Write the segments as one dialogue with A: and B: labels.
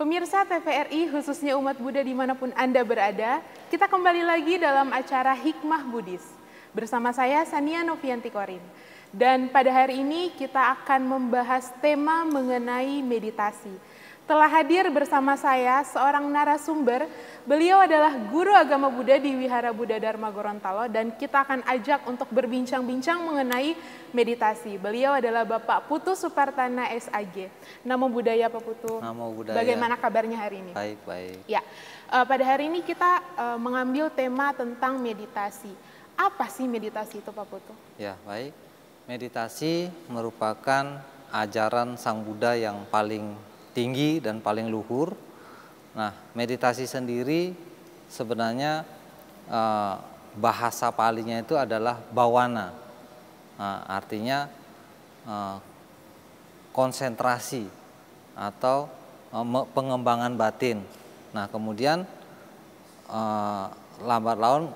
A: Pemirsa TVRI khususnya umat Buddha dimanapun Anda berada, kita kembali lagi dalam acara Hikmah Buddhis. Bersama saya Sania Novianti Korin. Dan pada hari ini kita akan membahas tema mengenai meditasi telah hadir bersama saya seorang narasumber. Beliau adalah guru agama Buddha di Wihara Buddha Dharma Gorontalo dan kita akan ajak untuk berbincang-bincang mengenai meditasi. Beliau adalah Bapak Putu Supartana SAG. Nama budaya Pak Putu. Nama budaya. Bagaimana kabarnya hari ini?
B: Baik, baik.
A: Ya. Eh, pada hari ini kita eh, mengambil tema tentang meditasi. Apa sih meditasi itu Pak Putu?
B: Ya, baik. Meditasi merupakan ajaran Sang Buddha yang paling tinggi dan paling luhur. Nah, meditasi sendiri sebenarnya eh, bahasa palingnya itu adalah bawana. Nah, artinya eh, konsentrasi atau eh, pengembangan batin. Nah, kemudian eh, lambat laun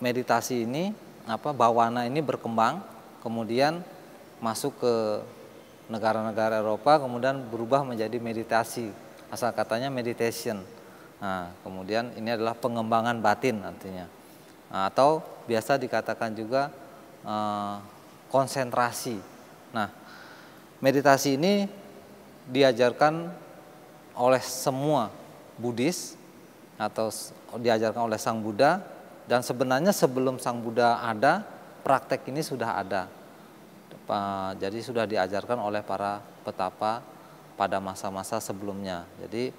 B: meditasi ini apa bawana ini berkembang kemudian masuk ke negara-negara Eropa kemudian berubah menjadi meditasi asal katanya meditation nah, kemudian ini adalah pengembangan batin artinya nah, atau biasa dikatakan juga eh, konsentrasi nah meditasi ini diajarkan oleh semua Buddhis atau diajarkan oleh Sang Buddha dan sebenarnya sebelum Sang Buddha ada praktek ini sudah ada jadi sudah diajarkan oleh para petapa pada masa-masa sebelumnya. Jadi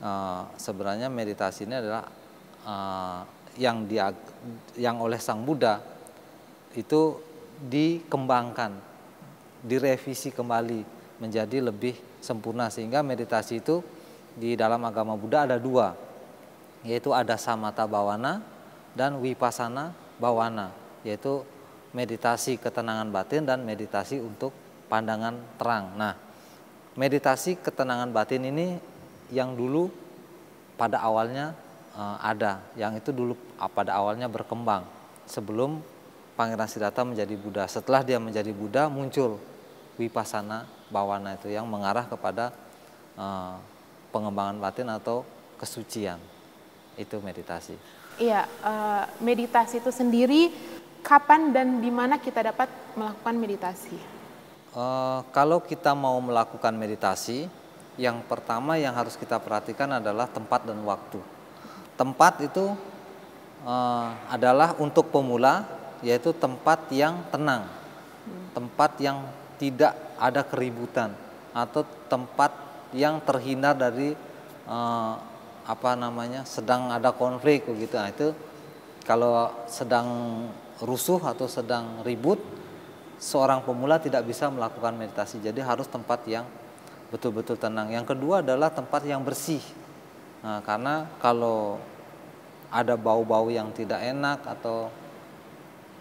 B: eh, sebenarnya meditasi ini adalah eh, yang dia, yang oleh Sang Buddha itu dikembangkan, direvisi kembali menjadi lebih sempurna sehingga meditasi itu di dalam agama Buddha ada dua, yaitu ada samata bawana dan wipasana bawana, yaitu meditasi ketenangan batin dan meditasi untuk pandangan terang. Nah, meditasi ketenangan batin ini yang dulu pada awalnya uh, ada, yang itu dulu pada awalnya berkembang sebelum Pangeran Siddhartha menjadi Buddha. Setelah dia menjadi Buddha muncul wipasana bawana itu yang mengarah kepada uh, pengembangan batin atau kesucian. Itu meditasi.
A: Iya, uh, meditasi itu sendiri kapan dan di mana kita dapat melakukan meditasi?
B: Uh, kalau kita mau melakukan meditasi, yang pertama yang harus kita perhatikan adalah tempat dan waktu. Tempat itu uh, adalah untuk pemula, yaitu tempat yang tenang, tempat yang tidak ada keributan, atau tempat yang terhindar dari uh, apa namanya sedang ada konflik begitu. Nah, itu kalau sedang rusuh atau sedang ribut, seorang pemula tidak bisa melakukan meditasi. Jadi harus tempat yang betul-betul tenang. Yang kedua adalah tempat yang bersih. Nah, karena kalau ada bau-bau yang tidak enak atau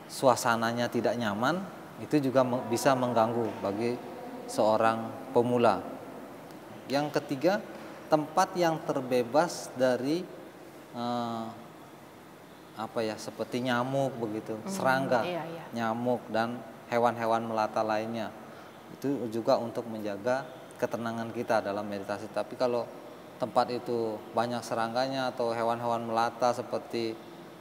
B: suasananya tidak nyaman, itu juga bisa mengganggu bagi seorang pemula. Yang ketiga, tempat yang terbebas dari eh, apa ya seperti nyamuk begitu, hmm, serangga, iya, iya. nyamuk dan hewan-hewan melata lainnya. Itu juga untuk menjaga ketenangan kita dalam meditasi. Tapi kalau tempat itu banyak serangganya atau hewan-hewan melata seperti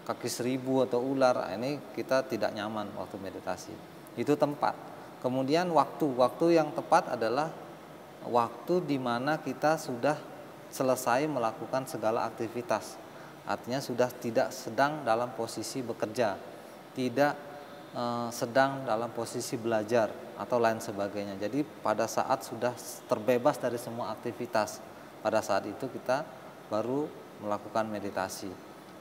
B: kaki seribu atau ular, ah, ini kita tidak nyaman waktu meditasi. Itu tempat. Kemudian waktu, waktu yang tepat adalah waktu di mana kita sudah selesai melakukan segala aktivitas Artinya sudah tidak sedang dalam posisi bekerja, tidak eh, sedang dalam posisi belajar atau lain sebagainya. Jadi pada saat sudah terbebas dari semua aktivitas, pada saat itu kita baru melakukan meditasi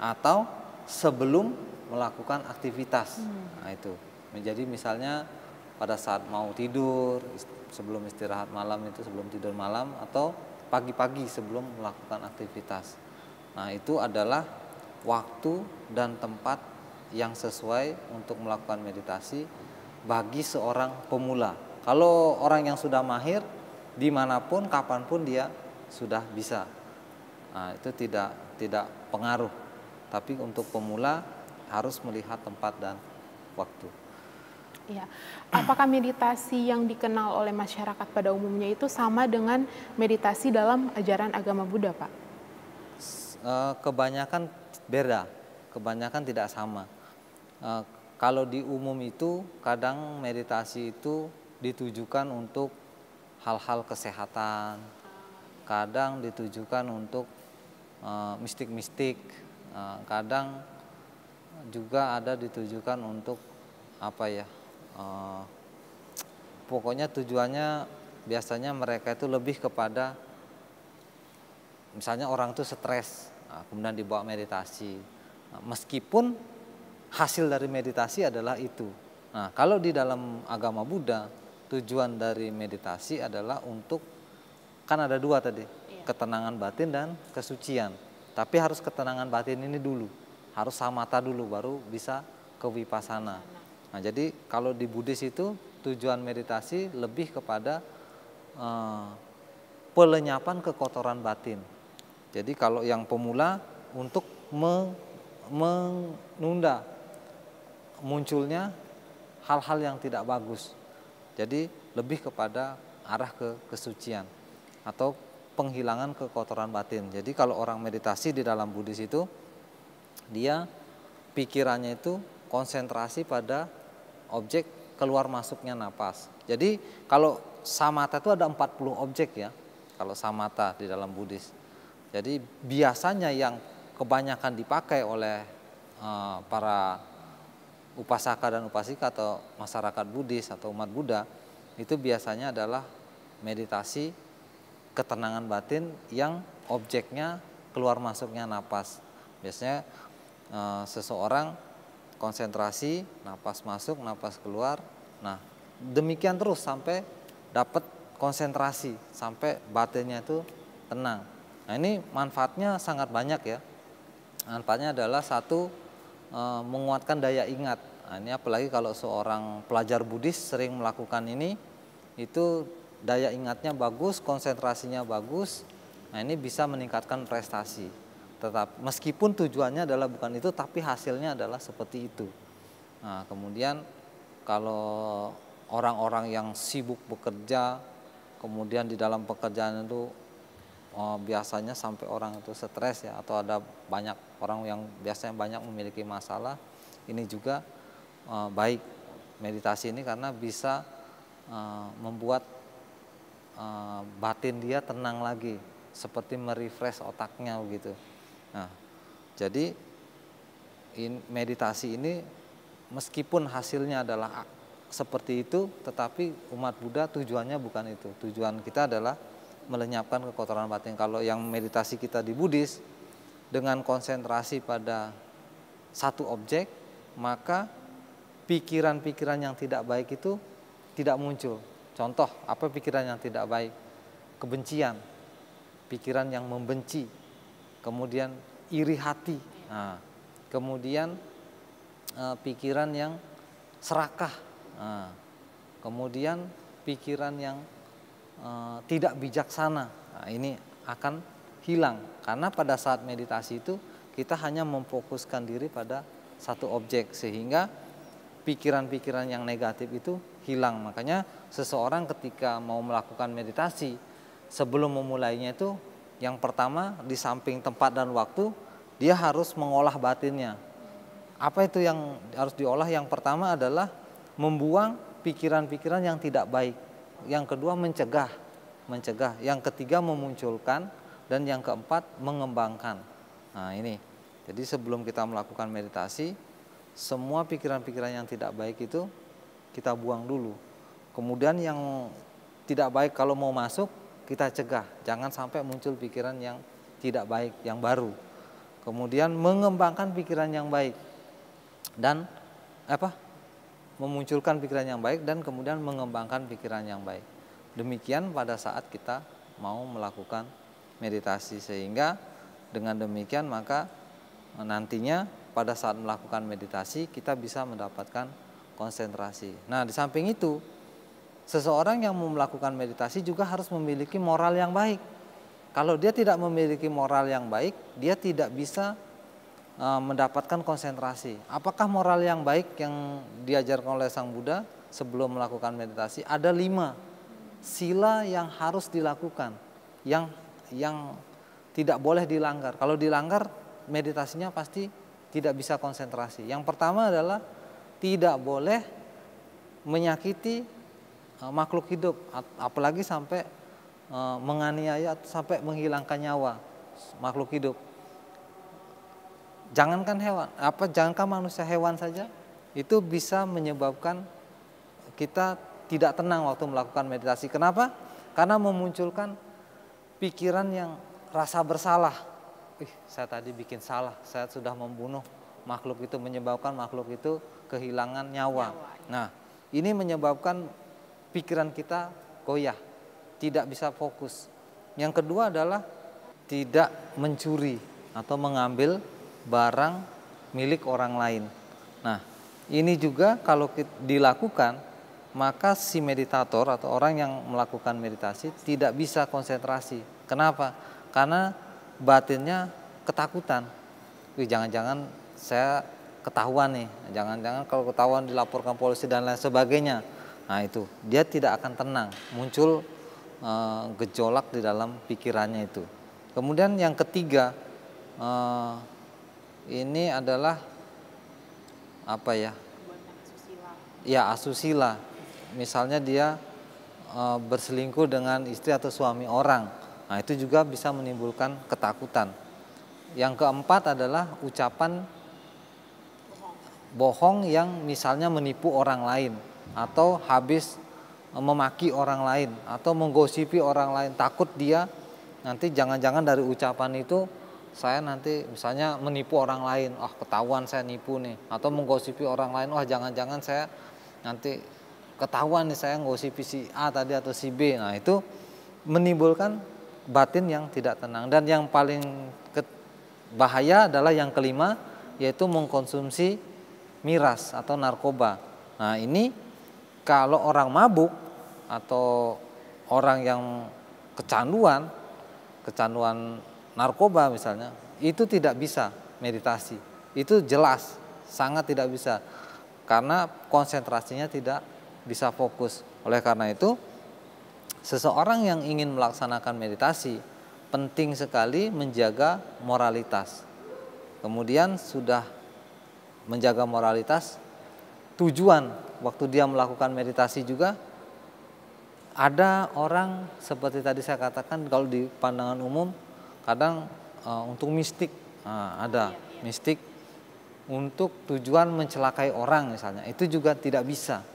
B: atau sebelum melakukan aktivitas. Hmm. Nah itu. Menjadi misalnya pada saat mau tidur, sebelum istirahat malam itu sebelum tidur malam atau pagi-pagi sebelum melakukan aktivitas. Nah, itu adalah waktu dan tempat yang sesuai untuk melakukan meditasi bagi seorang pemula. Kalau orang yang sudah mahir, dimanapun, kapanpun dia sudah bisa. Nah, itu tidak tidak pengaruh. Tapi untuk pemula harus melihat tempat dan waktu.
A: Ya, apakah meditasi yang dikenal oleh masyarakat pada umumnya itu sama dengan meditasi dalam ajaran agama Buddha, Pak?
B: Eh, kebanyakan beda, kebanyakan tidak sama. Eh, kalau di umum itu kadang meditasi itu ditujukan untuk hal-hal kesehatan, kadang ditujukan untuk eh, mistik-mistik, kadang juga ada ditujukan untuk apa ya? pokoknya tujuannya biasanya mereka itu lebih kepada misalnya orang itu stres Ah, kemudian dibawa meditasi. Ah, meskipun hasil dari meditasi adalah itu. Nah, kalau di dalam agama Buddha, tujuan dari meditasi adalah untuk kan ada dua tadi, iya. ketenangan batin dan kesucian. Tapi harus ketenangan batin ini dulu, harus samata dulu baru bisa ke vipassana. Iya. Nah, jadi kalau di Buddhis itu tujuan meditasi lebih kepada uh, pelenyapan kekotoran batin. Jadi kalau yang pemula untuk menunda munculnya hal-hal yang tidak bagus. Jadi lebih kepada arah ke kesucian atau penghilangan kekotoran batin. Jadi kalau orang meditasi di dalam Buddhis itu dia pikirannya itu konsentrasi pada objek keluar masuknya nafas. Jadi kalau samata itu ada 40 objek ya. Kalau samata di dalam Buddhis. Jadi biasanya yang kebanyakan dipakai oleh uh, para upasaka dan upasika atau masyarakat Buddhis atau umat Buddha itu biasanya adalah meditasi ketenangan batin yang objeknya keluar masuknya napas. Biasanya uh, seseorang konsentrasi, napas masuk, napas keluar. Nah, demikian terus sampai dapat konsentrasi, sampai batinnya itu tenang. Nah ini manfaatnya sangat banyak ya. Manfaatnya adalah satu eh, menguatkan daya ingat. Nah, ini apalagi kalau seorang pelajar Buddhis sering melakukan ini, itu daya ingatnya bagus, konsentrasinya bagus. Nah ini bisa meningkatkan prestasi. Tetap meskipun tujuannya adalah bukan itu, tapi hasilnya adalah seperti itu. Nah kemudian kalau orang-orang yang sibuk bekerja, kemudian di dalam pekerjaan itu uh, biasanya sampai orang itu stres ya atau ada banyak orang yang biasanya banyak memiliki masalah ini juga uh, baik meditasi ini karena bisa uh, membuat uh, batin dia tenang lagi seperti merefresh otaknya begitu. Nah, jadi in, meditasi ini meskipun hasilnya adalah seperti itu tetapi umat Buddha tujuannya bukan itu. Tujuan kita adalah melenyapkan kekotoran batin. Kalau yang meditasi kita di Buddhis dengan konsentrasi pada satu objek, maka pikiran-pikiran yang tidak baik itu tidak muncul. Contoh, apa pikiran yang tidak baik? Kebencian, pikiran yang membenci, kemudian iri hati, nah, kemudian eh, pikiran yang serakah, nah, kemudian pikiran yang Eh, tidak bijaksana. Nah, ini akan hilang karena pada saat meditasi itu kita hanya memfokuskan diri pada satu objek sehingga pikiran-pikiran yang negatif itu hilang. Makanya seseorang ketika mau melakukan meditasi sebelum memulainya itu yang pertama di samping tempat dan waktu dia harus mengolah batinnya. Apa itu yang harus diolah? Yang pertama adalah membuang pikiran-pikiran yang tidak baik yang kedua mencegah, mencegah, yang ketiga memunculkan dan yang keempat mengembangkan. Nah, ini. Jadi sebelum kita melakukan meditasi, semua pikiran-pikiran yang tidak baik itu kita buang dulu. Kemudian yang tidak baik kalau mau masuk kita cegah, jangan sampai muncul pikiran yang tidak baik yang baru. Kemudian mengembangkan pikiran yang baik dan apa? memunculkan pikiran yang baik dan kemudian mengembangkan pikiran yang baik. Demikian pada saat kita mau melakukan meditasi sehingga dengan demikian maka nantinya pada saat melakukan meditasi kita bisa mendapatkan konsentrasi. Nah, di samping itu seseorang yang mau melakukan meditasi juga harus memiliki moral yang baik. Kalau dia tidak memiliki moral yang baik, dia tidak bisa Eh, mendapatkan konsentrasi. Apakah moral yang baik yang diajarkan oleh Sang Buddha sebelum melakukan meditasi? Ada lima sila yang harus dilakukan, yang yang tidak boleh dilanggar. Kalau dilanggar, meditasinya pasti tidak bisa konsentrasi. Yang pertama adalah tidak boleh menyakiti eh, makhluk hidup, apalagi sampai eh, menganiaya atau sampai menghilangkan nyawa makhluk hidup jangankan hewan, apa jangankan manusia hewan saja itu bisa menyebabkan kita tidak tenang waktu melakukan meditasi. Kenapa? Karena memunculkan pikiran yang rasa bersalah. Ih, saya tadi bikin salah, saya sudah membunuh makhluk itu menyebabkan makhluk itu kehilangan nyawa. Nah, ini menyebabkan pikiran kita goyah, tidak bisa fokus. Yang kedua adalah tidak mencuri atau mengambil barang milik orang lain. Nah, ini juga kalau dilakukan maka si meditator atau orang yang melakukan meditasi tidak bisa konsentrasi. Kenapa? Karena batinnya ketakutan. Jangan-jangan saya ketahuan nih, jangan-jangan kalau ketahuan dilaporkan polisi dan lain sebagainya. Nah itu, dia tidak akan tenang, muncul e, gejolak di dalam pikirannya itu. Kemudian yang ketiga, e, ini adalah apa ya? Ya asusila. Misalnya dia e, berselingkuh dengan istri atau suami orang. Nah, itu juga bisa menimbulkan ketakutan. Yang keempat adalah ucapan bohong yang misalnya menipu orang lain atau habis memaki orang lain atau menggosipi orang lain takut dia nanti jangan-jangan dari ucapan itu saya nanti misalnya menipu orang lain, wah oh, ketahuan saya nipu nih, atau menggosipi orang lain, wah oh, jangan-jangan saya nanti ketahuan nih saya menggosipi si A tadi atau si B. Nah itu menimbulkan batin yang tidak tenang dan yang paling bahaya adalah yang kelima yaitu mengkonsumsi miras atau narkoba. Nah ini kalau orang mabuk atau orang yang kecanduan kecanduan narkoba misalnya, itu tidak bisa meditasi. Itu jelas sangat tidak bisa karena konsentrasinya tidak bisa fokus. Oleh karena itu, seseorang yang ingin melaksanakan meditasi penting sekali menjaga moralitas. Kemudian sudah menjaga moralitas, tujuan waktu dia melakukan meditasi juga ada orang seperti tadi saya katakan kalau di pandangan umum kadang uh, untuk mistik nah, ada iya, iya. mistik untuk tujuan mencelakai orang misalnya itu juga tidak bisa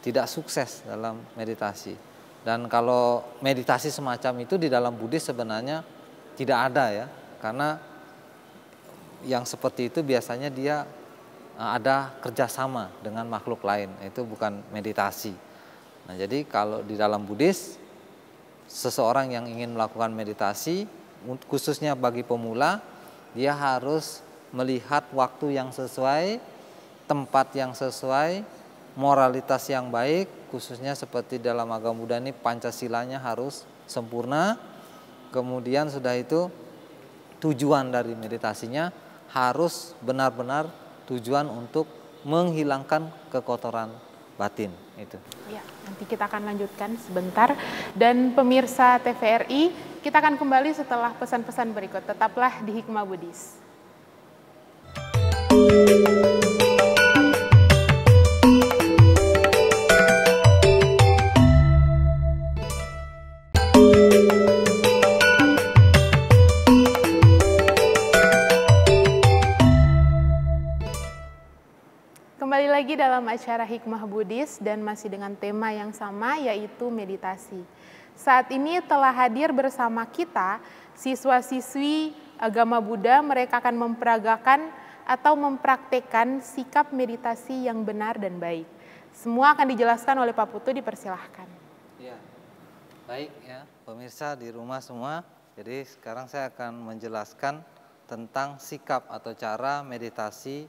B: tidak sukses dalam meditasi dan kalau meditasi semacam itu di dalam Buddhis sebenarnya tidak ada ya karena yang seperti itu biasanya dia eh, ada kerjasama dengan makhluk lain itu bukan meditasi nah jadi kalau di dalam Buddhis seseorang yang ingin melakukan meditasi khususnya bagi pemula dia harus melihat waktu yang sesuai, tempat yang sesuai, moralitas yang baik, khususnya seperti dalam agama Buddha ini Pancasilanya harus sempurna. Kemudian sudah itu tujuan dari meditasinya harus benar-benar tujuan untuk menghilangkan kekotoran batin itu.
A: Ya, nanti kita akan lanjutkan sebentar dan pemirsa TVRI, kita akan kembali setelah pesan-pesan berikut. Tetaplah di Hikmah Budis. Thank you. dalam acara Hikmah Buddhis dan masih dengan tema yang sama yaitu meditasi. Saat ini telah hadir bersama kita siswa-siswi agama Buddha, mereka akan memperagakan atau mempraktekkan sikap meditasi yang benar dan baik. Semua akan dijelaskan oleh Pak Putu, dipersilahkan.
B: Ya. Baik ya, pemirsa di rumah semua. Jadi sekarang saya akan menjelaskan tentang sikap atau cara meditasi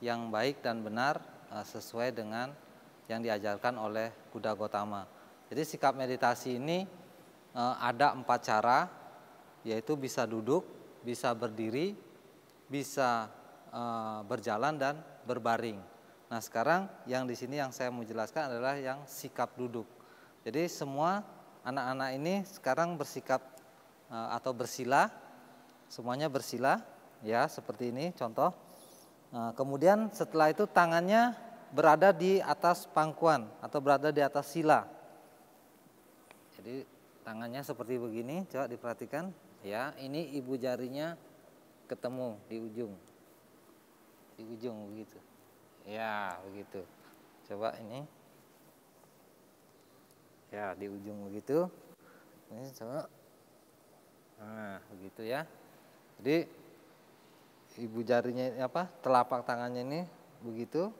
B: yang baik dan benar Eh, sesuai dengan yang diajarkan oleh Buddha Gotama. Jadi sikap meditasi ini eh, ada empat cara, yaitu bisa duduk, bisa berdiri, bisa eh, berjalan dan berbaring. Nah sekarang yang di sini yang saya mau jelaskan adalah yang sikap duduk. Jadi semua anak-anak ini sekarang bersikap atau bersila, semuanya bersila, ya seperti ini contoh. Nah, kemudian setelah itu tangannya berada di atas pangkuan atau berada di atas sila. Jadi tangannya seperti begini, coba diperhatikan. Ya, ini ibu jarinya ketemu di ujung. Di ujung begitu. Ya, begitu. Coba ini. Ya, di ujung begitu. Ini coba. Nah, begitu ya. Jadi ibu jarinya apa telapak tangannya ini begitu.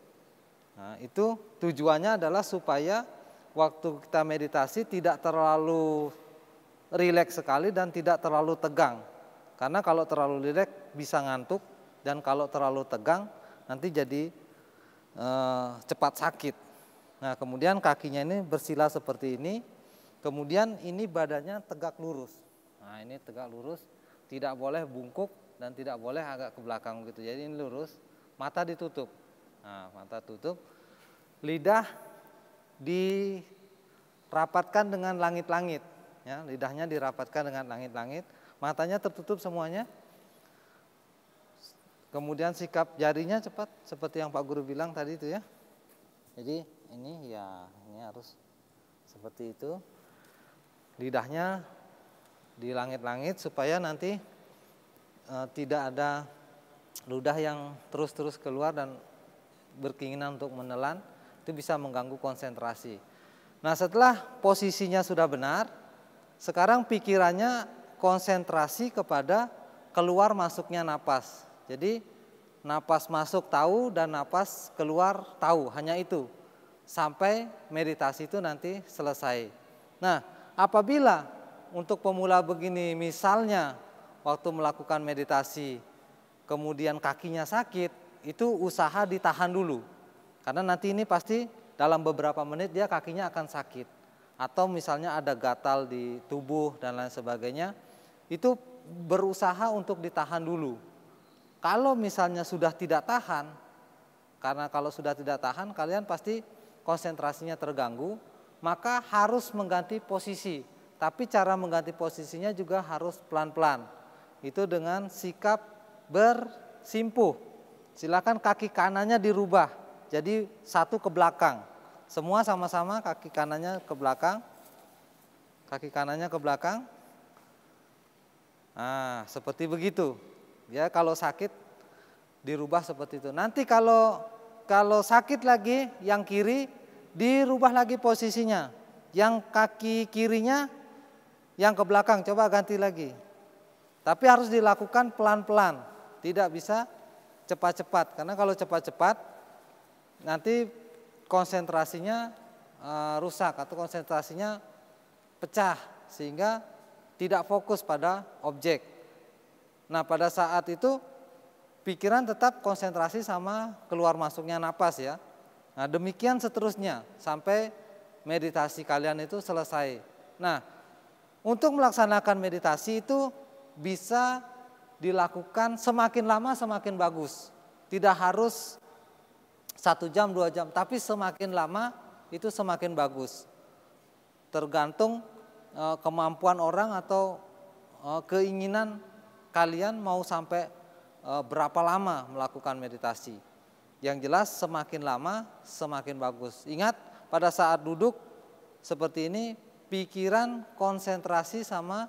B: Nah, itu tujuannya adalah supaya waktu kita meditasi tidak terlalu rileks sekali dan tidak terlalu tegang. Karena kalau terlalu rileks bisa ngantuk dan kalau terlalu tegang nanti jadi eh, cepat sakit. Nah, kemudian kakinya ini bersila seperti ini. Kemudian ini badannya tegak lurus. Nah, ini tegak lurus, tidak boleh bungkuk dan tidak boleh agak ke belakang gitu. Jadi ini lurus, mata ditutup. Nah, mata tutup. Lidah dirapatkan dengan langit-langit ya, lidahnya dirapatkan dengan langit-langit, matanya tertutup semuanya. Kemudian sikap jarinya cepat seperti yang Pak Guru bilang tadi itu ya. Jadi ini ya ini harus seperti itu. Lidahnya di langit-langit supaya nanti uh, tidak ada ludah yang terus-terus keluar dan berkeinginan untuk menelan itu bisa mengganggu konsentrasi. Nah, setelah posisinya sudah benar, sekarang pikirannya konsentrasi kepada keluar masuknya napas. Jadi napas masuk tahu dan napas keluar tahu, hanya itu. Sampai meditasi itu nanti selesai. Nah, apabila untuk pemula begini misalnya waktu melakukan meditasi kemudian kakinya sakit, itu usaha ditahan dulu. Karena nanti ini pasti dalam beberapa menit dia kakinya akan sakit. Atau misalnya ada gatal di tubuh dan lain sebagainya, itu berusaha untuk ditahan dulu. Kalau misalnya sudah tidak tahan, karena kalau sudah tidak tahan kalian pasti konsentrasinya terganggu, maka harus mengganti posisi. Tapi cara mengganti posisinya juga harus pelan-pelan itu dengan sikap bersimpuh. Silakan kaki kanannya dirubah jadi satu ke belakang. Semua sama-sama kaki kanannya ke belakang. Kaki kanannya ke belakang. Nah, seperti begitu. Ya, kalau sakit dirubah seperti itu. Nanti kalau kalau sakit lagi yang kiri dirubah lagi posisinya. Yang kaki kirinya yang ke belakang coba ganti lagi. Tapi harus dilakukan pelan-pelan, tidak bisa cepat-cepat. Karena kalau cepat-cepat nanti konsentrasinya eh, rusak atau konsentrasinya pecah sehingga tidak fokus pada objek. Nah, pada saat itu pikiran tetap konsentrasi sama keluar masuknya napas ya. Nah, demikian seterusnya sampai meditasi kalian itu selesai. Nah, untuk melaksanakan meditasi itu bisa dilakukan semakin lama semakin bagus. Tidak harus satu jam, dua jam, tapi semakin lama itu semakin bagus. Tergantung e, kemampuan orang atau e, keinginan kalian mau sampai e, berapa lama melakukan meditasi. Yang jelas semakin lama semakin bagus. Ingat pada saat duduk seperti ini pikiran konsentrasi sama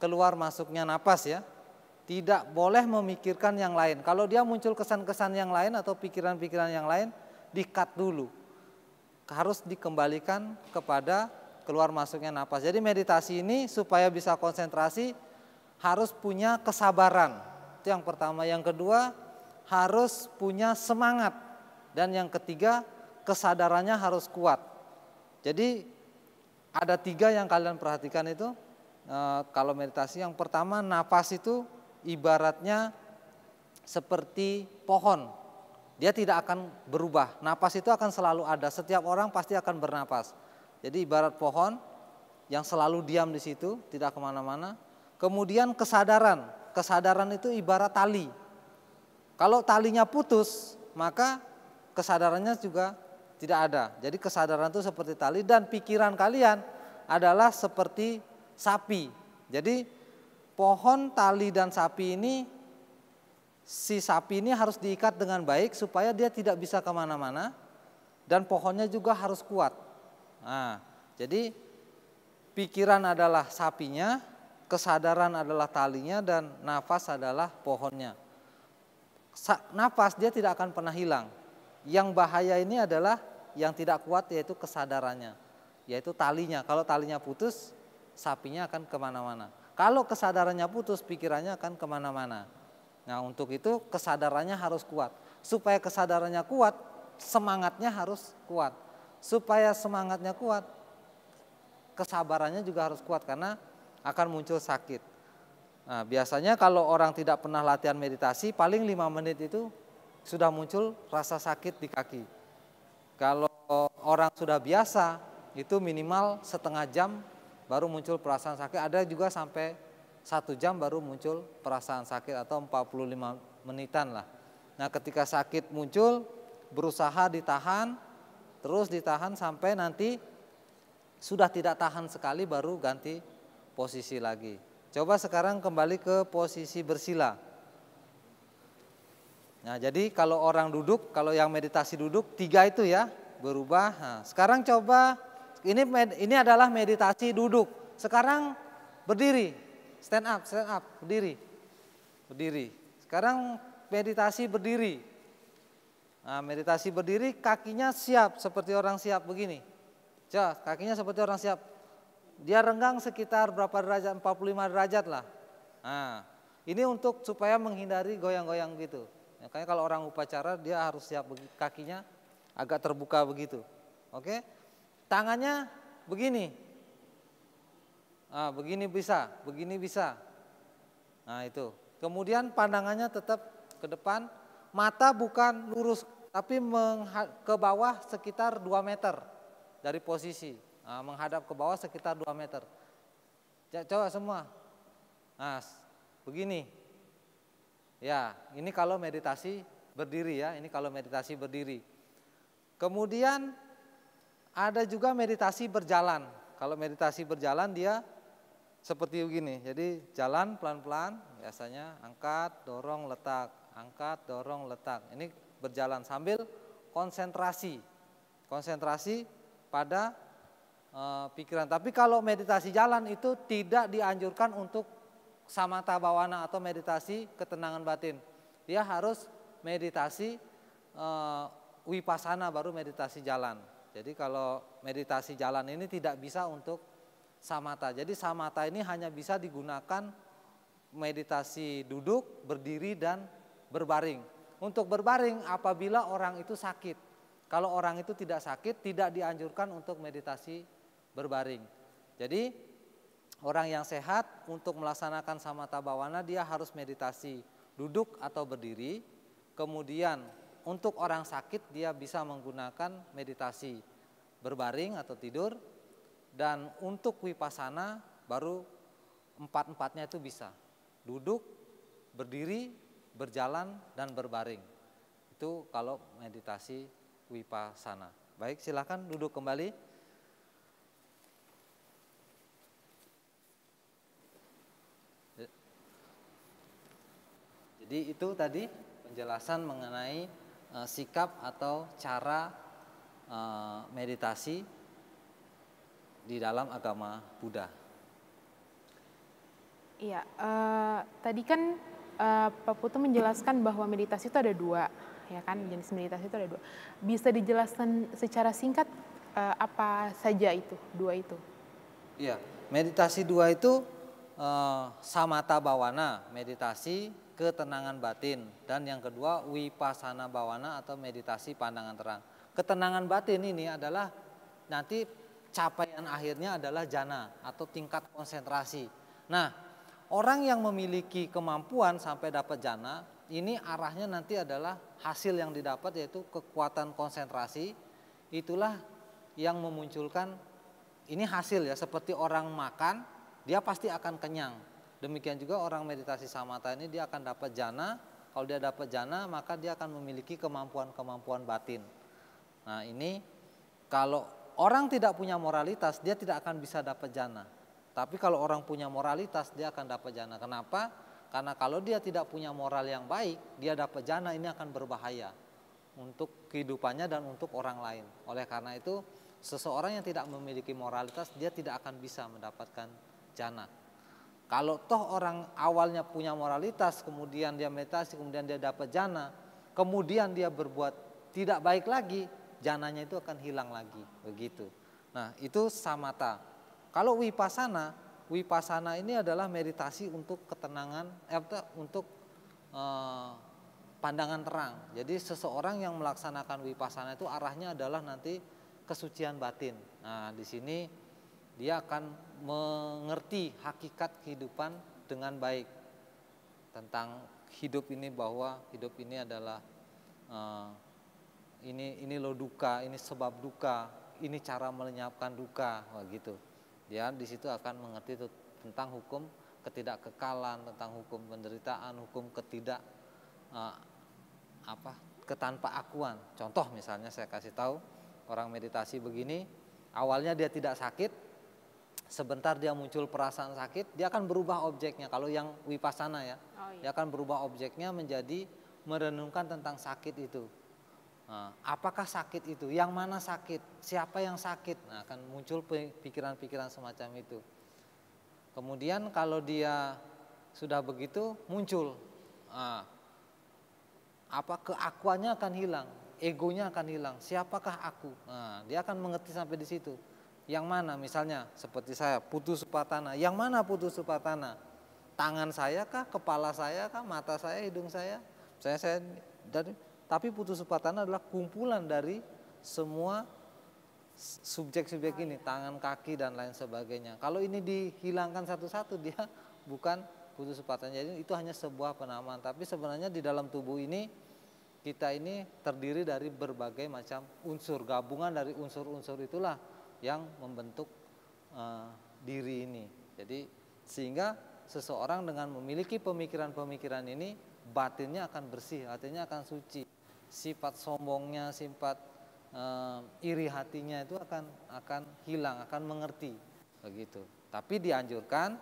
B: keluar masuknya napas ya. Tidak boleh memikirkan yang lain. Kalau dia muncul kesan-kesan yang lain atau pikiran-pikiran yang lain, dikat dulu. Harus dikembalikan kepada keluar masuknya napas. Jadi meditasi ini supaya bisa konsentrasi harus punya kesabaran. Itu yang pertama. Yang kedua harus punya semangat. Dan yang ketiga kesadarannya harus kuat. Jadi ada tiga yang kalian perhatikan itu e, kalau meditasi yang pertama napas itu ibaratnya seperti pohon. Dia tidak akan berubah. Napas itu akan selalu ada. Setiap orang pasti akan bernapas. Jadi ibarat pohon yang selalu diam di situ, tidak kemana-mana. Kemudian kesadaran. Kesadaran itu ibarat tali. Kalau talinya putus, maka kesadarannya juga tidak ada. Jadi kesadaran itu seperti tali dan pikiran kalian adalah seperti sapi. Jadi pohon, tali dan sapi ini si sapi ini harus diikat dengan baik supaya dia tidak bisa kemana-mana dan pohonnya juga harus kuat. Nah, jadi pikiran adalah sapinya, kesadaran adalah talinya dan nafas adalah pohonnya. Nafas dia tidak akan pernah hilang. Yang bahaya ini adalah yang tidak kuat yaitu kesadarannya, yaitu talinya. Kalau talinya putus, sapinya akan kemana-mana. Kalau kesadarannya putus, pikirannya akan kemana-mana. Nah untuk itu kesadarannya harus kuat. Supaya kesadarannya kuat, semangatnya harus kuat. Supaya semangatnya kuat, kesabarannya juga harus kuat karena akan muncul sakit. Nah, biasanya kalau orang tidak pernah latihan meditasi, paling lima menit itu sudah muncul rasa sakit di kaki. Kalau orang sudah biasa, itu minimal setengah jam baru muncul perasaan sakit. Ada juga sampai satu jam baru muncul perasaan sakit atau 45 menitan lah. Nah ketika sakit muncul berusaha ditahan terus ditahan sampai nanti sudah tidak tahan sekali baru ganti posisi lagi. Coba sekarang kembali ke posisi bersila. Nah jadi kalau orang duduk, kalau yang meditasi duduk tiga itu ya berubah. Nah, sekarang coba ini ini adalah meditasi duduk. Sekarang berdiri, stand up, stand up, berdiri. Berdiri. Sekarang meditasi berdiri. Nah, meditasi berdiri kakinya siap seperti orang siap begini. Coba kakinya seperti orang siap. Dia renggang sekitar berapa derajat? 45 derajat lah. Nah, ini untuk supaya menghindari goyang-goyang gitu. Makanya kalau orang upacara dia harus siap kakinya agak terbuka begitu. Oke? Okay? tangannya begini. Nah, begini bisa, begini bisa. Nah, itu. Kemudian pandangannya tetap ke depan, mata bukan lurus tapi ke bawah sekitar 2 meter dari posisi. Nah, menghadap ke bawah sekitar 2 meter. Coba semua. Nah, begini. Ya, ini kalau meditasi berdiri ya, ini kalau meditasi berdiri. Kemudian ada juga meditasi berjalan. Kalau meditasi berjalan dia seperti begini. Jadi jalan pelan-pelan, biasanya angkat, dorong, letak, angkat, dorong, letak. Ini berjalan sambil konsentrasi. Konsentrasi pada e, pikiran. Tapi kalau meditasi jalan itu tidak dianjurkan untuk samata bawana atau meditasi ketenangan batin. Dia harus meditasi e, eh, wipasana baru meditasi jalan. Jadi kalau meditasi jalan ini tidak bisa untuk samata. Jadi samata ini hanya bisa digunakan meditasi duduk, berdiri dan berbaring. Untuk berbaring apabila orang itu sakit. Kalau orang itu tidak sakit tidak dianjurkan untuk meditasi berbaring. Jadi orang yang sehat untuk melaksanakan samata bawana dia harus meditasi duduk atau berdiri. Kemudian untuk orang sakit dia bisa menggunakan meditasi berbaring atau tidur dan untuk wipasana baru empat-empatnya itu bisa duduk, berdiri, berjalan dan berbaring. Itu kalau meditasi wipasana. Baik, silakan duduk kembali. Jadi itu tadi penjelasan mengenai Eh, sikap atau cara eh, meditasi di dalam agama Buddha.
A: Iya, uh, tadi kan uh, Pak Putu menjelaskan bahwa meditasi itu ada dua, ya kan jenis meditasi itu ada dua. Bisa dijelaskan secara singkat uh, apa saja itu dua itu?
B: Iya, meditasi dua itu uh, samata bawana, meditasi ketenangan batin dan yang kedua wipasana bawana atau meditasi pandangan terang. Ketenangan batin ini adalah nanti capaian akhirnya adalah jana atau tingkat konsentrasi. Nah, orang yang memiliki kemampuan sampai dapat jana, ini arahnya nanti adalah hasil yang didapat yaitu kekuatan konsentrasi. Itulah yang memunculkan ini hasil ya seperti orang makan, dia pasti akan kenyang Demikian juga orang meditasi samatha ini dia akan dapat jana. Kalau dia dapat jana maka dia akan memiliki kemampuan-kemampuan batin. Nah ini kalau orang tidak punya moralitas dia tidak akan bisa dapat jana. Tapi kalau orang punya moralitas dia akan dapat jana. Kenapa? Karena kalau dia tidak punya moral yang baik dia dapat jana ini akan berbahaya untuk kehidupannya dan untuk orang lain. Oleh karena itu seseorang yang tidak memiliki moralitas dia tidak akan bisa mendapatkan jana kalau toh orang awalnya punya moralitas, kemudian dia meditasi, kemudian dia dapat jana, kemudian dia berbuat tidak baik lagi, jananya itu akan hilang lagi, begitu. Nah, itu samata. Kalau wipasana, wipasana ini adalah meditasi untuk ketenangan, eh, untuk eh, pandangan terang. Jadi seseorang yang melaksanakan wipasana itu arahnya adalah nanti kesucian batin. Nah, di sini dia akan mengerti hakikat kehidupan dengan baik tentang hidup ini bahwa hidup ini adalah uh, ini ini lo duka, ini sebab duka, ini cara melenyapkan duka, wah gitu. Dia di situ akan mengerti itu, tentang hukum ketidakkekalan, tentang hukum penderitaan, hukum ketidak uh, apa akuan Contoh misalnya saya kasih tahu orang meditasi begini, awalnya dia tidak sakit, sebentar dia muncul perasaan sakit, dia akan berubah objeknya. Kalau yang wipasana ya, oh, iya. dia akan berubah objeknya menjadi merenungkan tentang sakit itu. Nah, apakah sakit itu? Yang mana sakit? Siapa yang sakit? Nah, akan muncul pikiran-pikiran semacam itu. Kemudian kalau dia sudah begitu muncul, nah, apa keakuannya akan hilang, egonya akan hilang. Siapakah aku? Nah, dia akan mengerti sampai di situ yang mana misalnya seperti saya putus supatana, yang mana putus supatana? Tangan saya kah, kepala saya kah, mata saya, hidung saya? Saya saya dari tapi putus supatana adalah kumpulan dari semua subjek-subjek ini, tangan, kaki dan lain sebagainya. Kalau ini dihilangkan satu-satu dia bukan putus supatana. Jadi itu hanya sebuah penamaan, tapi sebenarnya di dalam tubuh ini kita ini terdiri dari berbagai macam unsur, gabungan dari unsur-unsur itulah yang membentuk uh, diri ini. Jadi sehingga seseorang dengan memiliki pemikiran-pemikiran ini batinnya akan bersih, hatinya akan suci. Sifat sombongnya, sifat uh, iri hatinya itu akan akan hilang, akan mengerti begitu. Tapi dianjurkan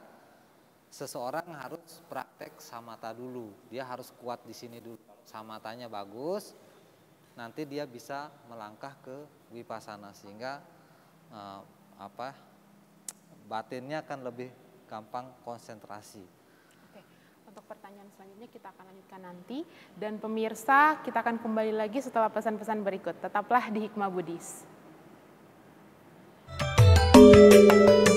B: seseorang harus praktek samata dulu. Dia harus kuat di sini dulu. Samatanya bagus, nanti dia bisa melangkah ke wipasana sehingga uh, apa batinnya akan lebih gampang konsentrasi.
A: Oke, untuk pertanyaan selanjutnya kita akan lanjutkan nanti dan pemirsa kita akan kembali lagi setelah pesan-pesan berikut. Tetaplah di Hikmah Budis. Thank you.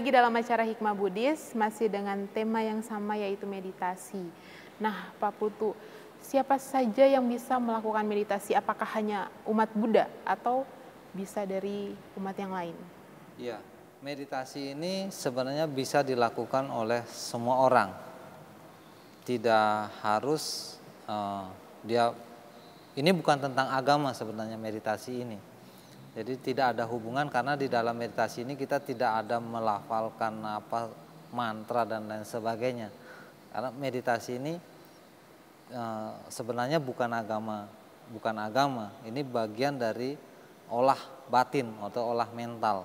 A: lagi dalam acara Hikmah Buddhis, masih dengan tema yang sama yaitu meditasi. Nah, Pak Putu, siapa saja yang bisa melakukan meditasi? Apakah hanya umat Buddha atau bisa dari umat yang lain?
B: Ya, meditasi ini sebenarnya bisa dilakukan oleh semua orang. Tidak harus uh, dia ini bukan tentang agama sebenarnya meditasi ini jadi tidak ada hubungan karena di dalam meditasi ini kita tidak ada melafalkan apa mantra dan lain sebagainya. Karena meditasi ini e, sebenarnya bukan agama, bukan agama. Ini bagian dari olah batin atau olah mental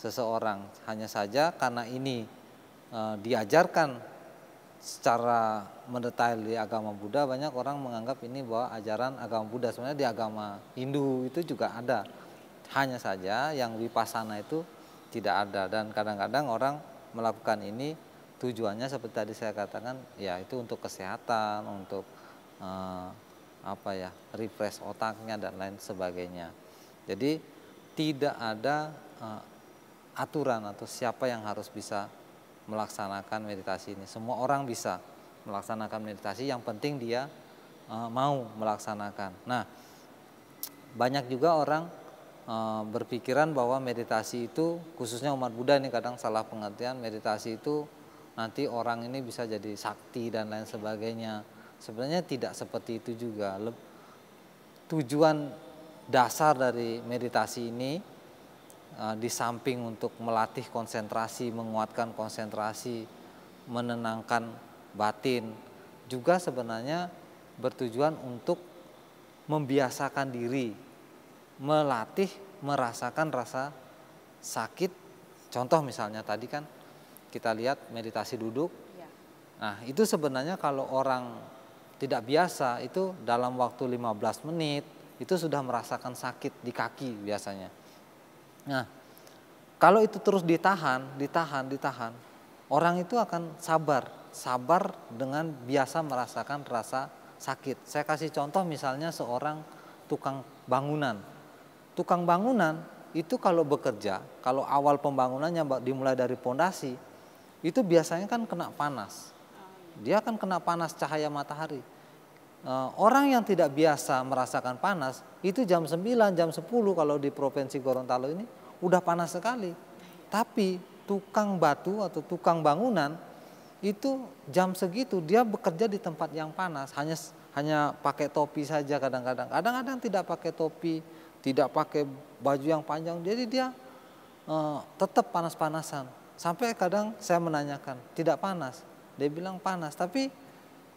B: seseorang. Hanya saja karena ini e, diajarkan secara mendetail di agama Buddha banyak orang menganggap ini bahwa ajaran agama Buddha sebenarnya di agama Hindu itu juga ada hanya saja yang wipasana itu tidak ada dan kadang-kadang orang melakukan ini tujuannya seperti tadi saya katakan ya itu untuk kesehatan, untuk eh, apa ya, refresh otaknya dan lain sebagainya. Jadi tidak ada eh, aturan atau siapa yang harus bisa melaksanakan meditasi ini. Semua orang bisa melaksanakan meditasi, yang penting dia eh, mau melaksanakan. Nah, banyak juga orang Eh, berpikiran bahwa meditasi itu khususnya umat Buddha ini kadang salah pengertian meditasi itu nanti orang ini bisa jadi sakti dan lain sebagainya sebenarnya tidak seperti itu juga tujuan dasar dari meditasi ini eh, di samping untuk melatih konsentrasi menguatkan konsentrasi menenangkan batin juga sebenarnya bertujuan untuk membiasakan diri melatih merasakan rasa sakit. Contoh misalnya tadi kan kita lihat meditasi duduk. Iya. Nah, itu sebenarnya kalau orang tidak biasa itu dalam waktu 15 menit itu sudah merasakan sakit di kaki biasanya. Nah, kalau itu terus ditahan, ditahan, ditahan, orang itu akan sabar, sabar dengan biasa merasakan rasa sakit. Saya kasih contoh misalnya seorang tukang bangunan Tukang bangunan itu kalau bekerja, kalau awal pembangunannya dimulai dari pondasi, itu biasanya kan kena panas. Dia akan kena panas cahaya matahari. Eh, orang yang tidak biasa merasakan panas, itu jam 9, jam 10 kalau di Provinsi Gorontalo ini udah panas sekali. Tapi tukang batu atau tukang bangunan itu jam segitu dia bekerja di tempat yang panas hanya hanya pakai topi saja kadang-kadang kadang-kadang tidak pakai topi tidak pakai baju yang panjang. Jadi dia uh, tetap panas-panasan. Sampai kadang saya menanyakan, tidak panas. Dia bilang panas, tapi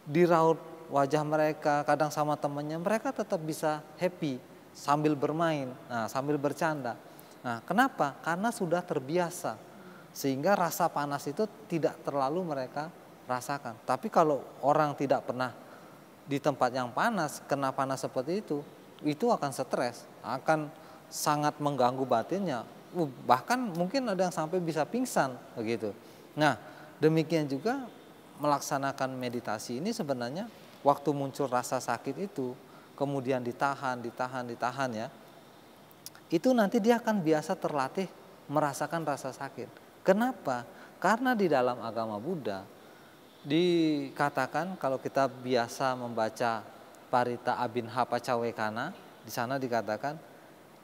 B: di raut wajah mereka, kadang sama temannya, mereka tetap bisa happy sambil bermain, nah, sambil bercanda. Nah, kenapa? Karena sudah terbiasa. Sehingga rasa panas itu tidak terlalu mereka rasakan. Tapi kalau orang tidak pernah di tempat yang panas, kena panas seperti itu, itu akan stres akan sangat mengganggu batinnya. Uh, bahkan mungkin ada yang sampai bisa pingsan begitu. Nah, demikian juga melaksanakan meditasi ini sebenarnya waktu muncul rasa sakit itu kemudian ditahan, ditahan, ditahan ya. Itu nanti dia akan biasa terlatih merasakan rasa sakit. Kenapa? Karena di dalam agama Buddha dikatakan kalau kita biasa membaca Parita abin hapa cawekana di sana dikatakan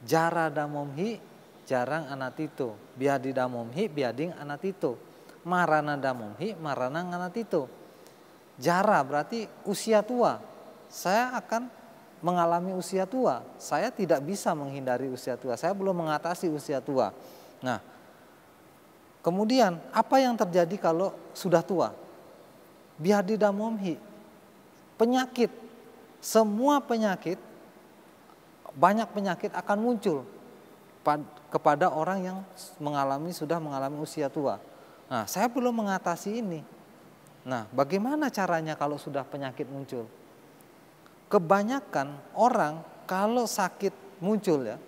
B: jara damomhi jarang anatito, biadi damomhi biading anatito, marana damomhi marana anatito. Jara berarti usia tua. Saya akan mengalami usia tua. Saya tidak bisa menghindari usia tua. Saya belum mengatasi usia tua. Nah, kemudian apa yang terjadi kalau sudah tua? Biadi damomhi. Penyakit. Semua penyakit banyak penyakit akan muncul kepada orang yang mengalami sudah mengalami usia tua. Nah, saya belum mengatasi ini. Nah, bagaimana caranya kalau sudah penyakit muncul? Kebanyakan orang kalau sakit muncul ya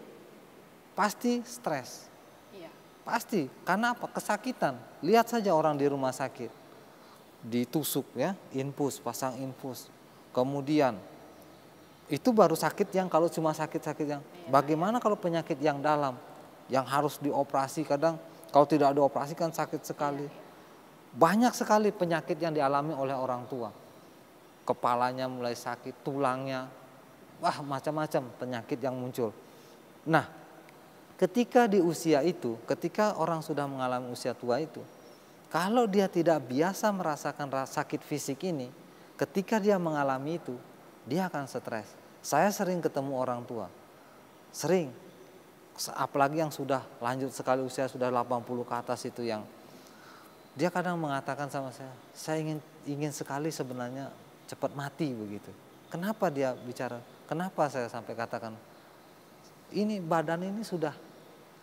B: pasti stres. Iya. Pasti, karena apa? Kesakitan. Lihat saja orang di rumah sakit. Ditusuk ya, infus, pasang infus. Kemudian itu baru sakit yang kalau cuma sakit-sakit yang bagaimana kalau penyakit yang dalam yang harus dioperasi kadang kalau tidak ada operasi kan sakit sekali iya. banyak sekali penyakit yang dialami oleh orang tua kepalanya mulai sakit tulangnya wah macam-macam penyakit yang muncul nah ketika di usia itu ketika orang sudah mengalami usia tua itu kalau dia tidak biasa merasakan sakit fisik ini ketika dia mengalami itu dia akan stres. Saya sering ketemu orang tua, sering. Apalagi yang sudah lanjut sekali usia sudah 80 ke atas itu yang dia kadang mengatakan sama saya, saya ingin ingin sekali sebenarnya cepat mati begitu. Kenapa dia bicara? Kenapa saya sampai katakan ini badan ini sudah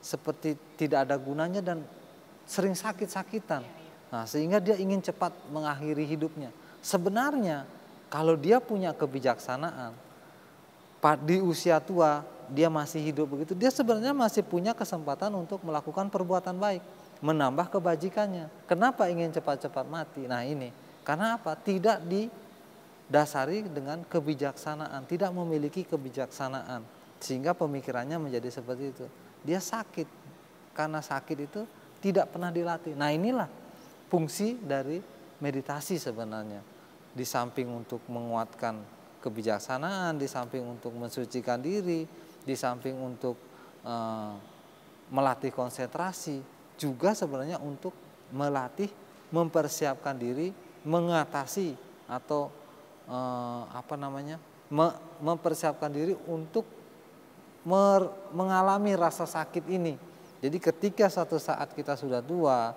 B: seperti tidak ada gunanya dan sering sakit-sakitan. Iya, iya. Nah, sehingga dia ingin cepat mengakhiri hidupnya. Sebenarnya kalau dia punya kebijaksanaan, di usia tua dia masih hidup begitu, dia sebenarnya masih punya kesempatan untuk melakukan perbuatan baik, menambah kebajikannya. Kenapa ingin cepat-cepat mati? Nah ini, karena apa? Tidak didasari dengan kebijaksanaan, tidak memiliki kebijaksanaan, sehingga pemikirannya menjadi seperti itu. Dia sakit, karena sakit itu tidak pernah dilatih. Nah inilah fungsi dari meditasi sebenarnya di samping untuk menguatkan kebijaksanaan, di samping untuk mensucikan diri, di samping untuk e, melatih konsentrasi, juga sebenarnya untuk melatih mempersiapkan diri mengatasi atau e, apa namanya me, mempersiapkan diri untuk mer, mengalami rasa sakit ini. Jadi ketika suatu saat kita sudah tua,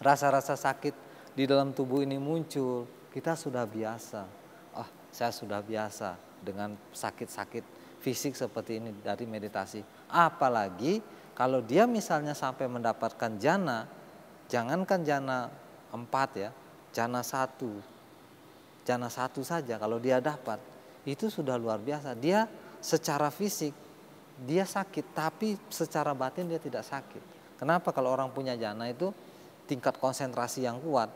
B: rasa-rasa sakit di dalam tubuh ini muncul, kita sudah biasa. Oh, saya sudah biasa dengan sakit-sakit fisik seperti ini dari meditasi. Apalagi kalau dia misalnya sampai mendapatkan jana, jangankan jana empat ya, jana satu, jana satu saja kalau dia dapat itu sudah luar biasa. Dia secara fisik dia sakit, tapi secara batin dia tidak sakit. Kenapa kalau orang punya jana itu tingkat konsentrasi yang kuat,